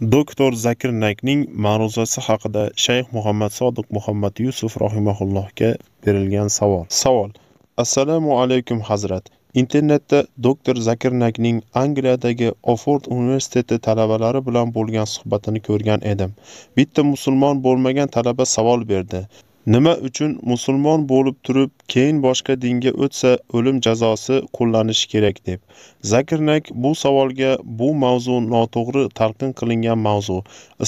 doktor zakir naykning ma'ruzasi haqida shayx muhammad sodiq muhammad yusuf rohimaullohga berilgan savol savol assalomu alaykum hazrat internetda doktor zakir nakning angliyadagi oford universiteti talabalari bilan bo'lgan suhbatini ko'rgan edim bitta musulmon bo'lmagan talaba savol berdi nima uchun musulmon bo'lib turib keyin boshqa dinga o'tsa o'lim jazosi qo'llanishi kerak deb zakirnak bu savolga bu mavzu noto'g'ri talqin qilingan mavzu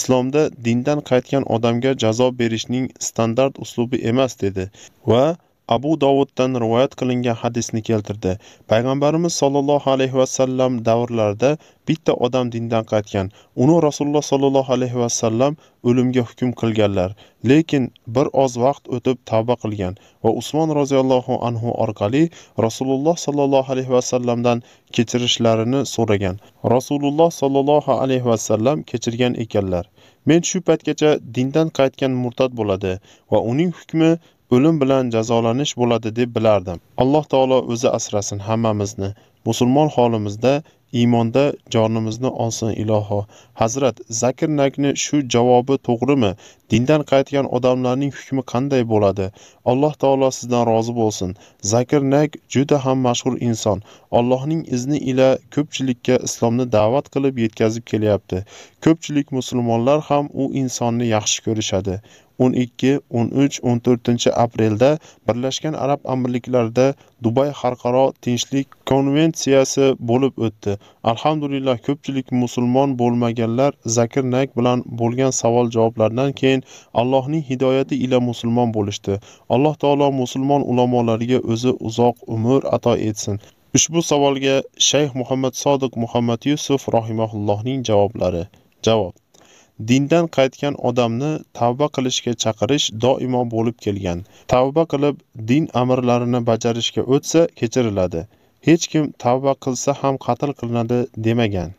islomda dindan qaytgan odamga jazo berishning standart uslubi emas dedi va abu dovuddan rivoyat qilingan hadisni keltirdi payg'ambarimiz sollallohu alayhi vasallam davrlarida bitta odam dindan qaytgan uni rasululloh sollallohu alayhi vasallam o'limga hukm qilganlar lekin bir oz vaqt o'tib tavba qilgan va usmon roziyallohu anhu orqali rasululloh sollallohu alayhi vasallamdan kechirishlarini so'ragan rasululloh sollallohu alayhi vasallam kechirgan ekanlar men shu paytgacha dindan qaytgan murtad bo'ladi va uning hukmi o'lim bilan jazolanish bo'ladi deb bilardim alloh taolo o'zi asrasin hammamizni musulmon holimizda iymonda jonimizni olsin iloho hazrat zakir nakni shu javobi to'g'rimi dindan qaytgan odamlarning hukmi qanday bo'ladi alloh taolo sizdan rozi bo'lsin zakir nak juda ham mashhur inson allohning izni ila ko'pchilikka islomni da'vat qilib yetkazib kelyapti ko'pchilik musulmonlar ham u insonni yaxshi ko'rishadi 12, 13, 14 aprelda Birlashgan Arab Amirliklarida Dubay Xalqaro tinchlik konvensiyasi bo'lib o'tdi. alhamdulillah ko'pchilik musulmon bo'lmaganlar zakir nayk bilan bo'lgan savol javoblardan keyin allohning hidoyati ila musulmon bo'lishdi alloh taolo musulmon ulamolariga o'zi uzoq umr ato etsin ushbu savolga shayx muhammad sodiq muhammad yusuf rohimaullohning javoblari javob dindan qaytgan odamni tavba qilishga chaqirish doimo bo'lib kelgan tavba qilib din amirlarini bajarishga o'tsa kechiriladi hech kim tavba qilsa ham qatl qilinadi demagan